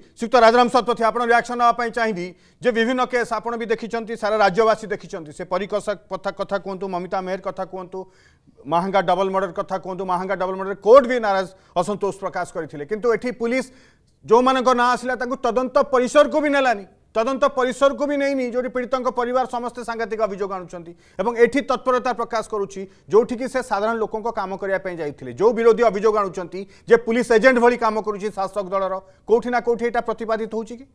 श्रीयुक्त राजाराम शतपथी आप रियाक्शन नापी चाहिए जे विभिन्न केस आपड़ भी देखी सारा राज्यवासी देखिं से परी कथा कथा कहतु ममिता मेहर कथा कहतु महांगा डबल मर्डर कथा कहतु महांगा डबल मर्डर कोर्ट भी नाराज असंतोष प्रकाश करते कि पुलिस जो मान ना आसला तदंत परिसर को भी नेलानी তদন্ত পরিসরকু বি নেইনি যে পীড়িত পরিবার সমস্তে সাংঘাতিক অভিযোগ আনুচ্ছেন এবং এটি তৎপরতা প্রকাশ করুছি যেটি সে সাধারণ লোক কাম করা যাই যে বিরোধী অভিযোগ আনুচ্ছেন যে পুলিশ এজেন্ট ভি কাম করুছি শাসক দলর কোটি না কোটি এটা প্রতিপাদিত হচ্ছে কি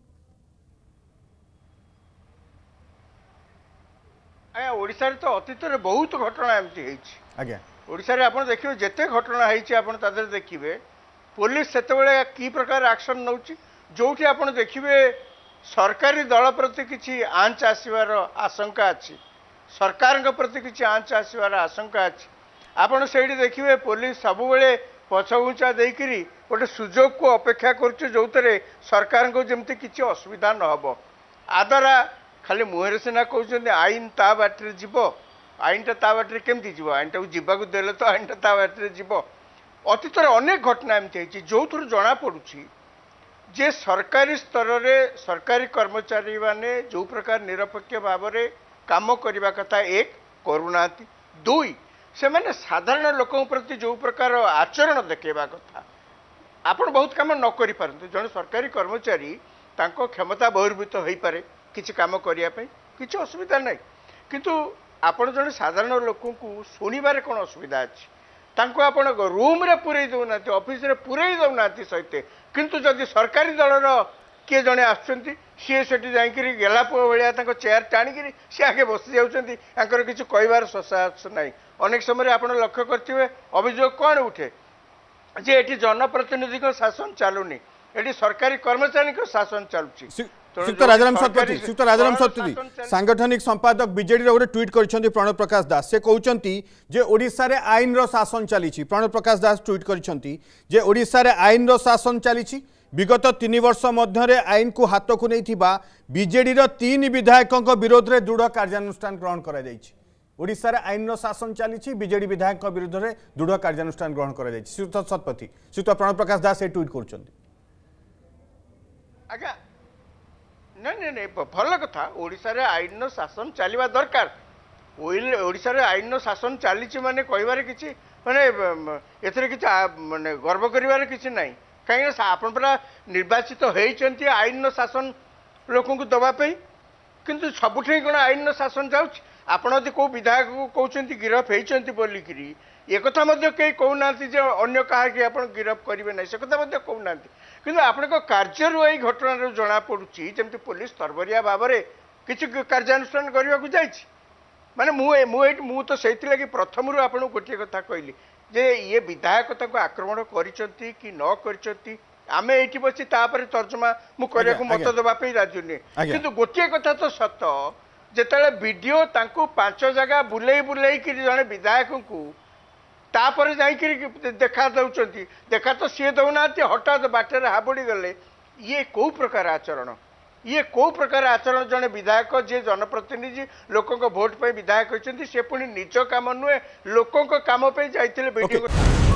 আজ্ঞা ওড়শার তো অতীতের বহুত ঘটনা এমতি হয়েছে আজ্ঞা ওড়শার আপনার দেখবে যেতে ঘটনা হয়েছে আপনার তাদের দেখবে পুলিশ সেতবে কি প্রকার আকশন নেଉଛି যেটি আপনার দেখবে ସରକାରୀ ଦଳ ପ୍ରତି କିଛି ଆଞ୍ଚ ଆସିବାର ଆଶଙ୍କା ଅଛି ସରକାରଙ୍କ ପ୍ରତି କିଛି ଆଞ୍ଚ ଆସିବାର ଆଶଙ୍କା ଅଛି ଆପଣ ସେଇଠି ଦେଖିବେ ପୋଲିସ ସବୁବେଳେ ପଛଘୁଞ୍ଚା ଦେଇକରି ଗୋଟେ ସୁଯୋଗକୁ ଅପେକ୍ଷା କରୁଛୁ ଯେଉଁଥିରେ ସରକାରଙ୍କୁ ଯେମିତି କିଛି ଅସୁବିଧା ନହେବ ଆଦ୍ୱାରା ଖାଲି ମୁହଁରେ ସିନା କହୁଛନ୍ତି ଆଇନ ତା ବାଟରେ ଯିବ ଆଇନଟା ତା ବାଟରେ କେମିତି ଯିବ ଆଇନଟାକୁ ଯିବାକୁ ଦେଲେ ତ ଆଇନଟା ତା ବାଟରେ ଯିବ ଅତୀତରେ ଅନେକ ଘଟଣା ଏମିତି ହେଇଛି ଯେଉଁଥିରୁ ଜଣାପଡ଼ୁଛି ଯେ ସରକାରୀ ସ୍ତରରେ ସରକାରୀ କର୍ମଚାରୀମାନେ ଯେଉଁ ପ୍ରକାର ନିରପେକ୍ଷ ଭାବରେ କାମ କରିବା କଥା ଏକ କରୁନାହାନ୍ତି ଦୁଇ ସେମାନେ ସାଧାରଣ ଲୋକଙ୍କ ପ୍ରତି ଯେଉଁ ପ୍ରକାର ଆଚରଣ ଦେଖାଇବା କଥା ଆପଣ ବହୁତ କାମ ନ କରିପାରନ୍ତି ଜଣେ ସରକାରୀ କର୍ମଚାରୀ ତାଙ୍କ କ୍ଷମତା ବହିର୍ଭୂତ ହୋଇପାରେ କିଛି କାମ କରିବା ପାଇଁ କିଛି ଅସୁବିଧା ନାହିଁ କିନ୍ତୁ ଆପଣ ଜଣେ ସାଧାରଣ ଲୋକଙ୍କୁ ଶୁଣିବାରେ କ'ଣ ଅସୁବିଧା ଅଛି ତାଙ୍କୁ ଆପଣ ରୁମ୍ରେ ପୁରେଇ ଦେଉନାହାନ୍ତି ଅଫିସରେ ପୁରେଇ ଦେଉନାହାନ୍ତି ସହିତେ କିନ୍ତୁ ଯଦି ସରକାରୀ ଦଳର କିଏ ଜଣେ ଆସୁଛନ୍ତି ସିଏ ସେଠି ଯାଇକିରି ଗେଲାପୁଅ ଭଳିଆ ତାଙ୍କ ଚେୟାର ଟାଣିକିରି ସିଏ ଆଗେ ବସିଯାଉଛନ୍ତି ତାଙ୍କର କିଛି କହିବାର ସଶାସ ନାହିଁ ଅନେକ ସମୟରେ ଆପଣ ଲକ୍ଷ୍ୟ କରିଥିବେ ଅଭିଯୋଗ କ'ଣ ଉଠେ ଯେ ଏଠି ଜନପ୍ରତିନିଧିଙ୍କ ଶାସନ ଚାଲୁନି ଏଠି ସରକାରୀ କର୍ମଚାରୀଙ୍କ ଶାସନ ଚାଲୁଛି শ্রীযুক্ত রাজারাম শতপথী শ্রীযুক্ত রাজারাম শতপথী সাংগঠনিক সম্পাদক বিজেডির গোটে ট্যুইট করেছেন প্রণব প্রকাশ দাস সে কৌঁচি যে ওড়শার আইনর শাসন চালিছি প্রণব প্রকাশ দাস ট্যুইট করেছেন যে ওড়শার আইনর শাসন চালিছি বিগত তিন বর্ষ মধ্যে আইনকু হাতকু নেইথিবা বিজেডির তিন বিধায়কঙ্ক বিরোধে দৃঢ় কার্যানুষ্ঠান গ্রহণ করা যাইছে ওড়শার আইনর শাসন চালিছি বিজেডি বিধায়ক বিরুদ্ধে দৃঢ় কার্যানুষ্ঠান গ্রহণ করা যাইছে শ্রীযুক্ত শতপথী শ্রীযুক্ত প্রণব প্রকাশ দাস এই ট্যুইট করছেন আজ্ঞা ନାଇଁ ନାଇଁ ନାଇଁ ଭଲ କଥା ଓଡ଼ିଶାରେ ଆଇନର ଶାସନ ଚାଲିବା ଦରକାର ଓଡ଼ିଶାରେ ଆଇନର ଶାସନ ଚାଲିଛି ମାନେ କହିବାରେ କିଛି ମାନେ ଏଥିରେ କିଛି ମାନେ ଗର୍ବ କରିବାର କିଛି ନାହିଁ କାହିଁକିନା ଆପଣ ପୁରା ନିର୍ବାଚିତ ହେଇଛନ୍ତି ଆଇନର ଶାସନ ଲୋକଙ୍କୁ ଦେବା ପାଇଁ କିନ୍ତୁ ସବୁଠି କ'ଣ ଆଇନର ଶାସନ ଯାଉଛି ଆପଣ ଯଦି କେଉଁ ବିଧାୟକକୁ କହୁଛନ୍ତି ଗିରଫ ହେଇଛନ୍ତି ବୋଲିକିରି ଏ କଥା ମଧ୍ୟ କେହି କହୁନାହାନ୍ତି ଯେ ଅନ୍ୟ କାହାକି ଆପଣ ଗିରଫ କରିବେ ନାହିଁ ସେ କଥା ମଧ୍ୟ କହୁନାହାନ୍ତି କିନ୍ତୁ ଆପଣଙ୍କ କାର୍ଯ୍ୟରୁ ଏହି ଘଟଣାରୁ ଜଣାପଡ଼ୁଛି ଯେମିତି ପୋଲିସ ତରବରିଆ ଭାବରେ କିଛି କାର୍ଯ୍ୟାନୁଷ୍ଠାନ କରିବାକୁ ଯାଇଛି ମାନେ ମୁଁ ମୁଁ ଏଇଠି ମୁଁ ତ ସେଇଥିଲାଗି ପ୍ରଥମରୁ ଆପଣଙ୍କୁ ଗୋଟିଏ କଥା କହିଲି ଯେ ଇଏ ବିଧାୟକ ତାଙ୍କୁ ଆକ୍ରମଣ କରିଛନ୍ତି କି ନ କରିଛନ୍ତି ଆମେ ଏଇଠି ବସି ତାପରେ ତର୍ଜମା ମୁଁ କରିବାକୁ ମତ ଦେବା ପାଇଁ ରାଜୁ ନୁହେଁ କିନ୍ତୁ ଗୋଟିଏ କଥା ତ ସତ जति बेला भिडियो पाँच जग्गा बुलै बुलैक जन विधायक जाइकि देखा देउँछ देखा त सिए देउँदै हटात बाटो हाबुडी गले इ प्रकार आचरण ये इ प्रकार आचरण जन विधायक जि जनप्रतिनिधि लोक भोट पनि विधायक हुन्छ से पिज काम नुहेँ लोकै जिडियो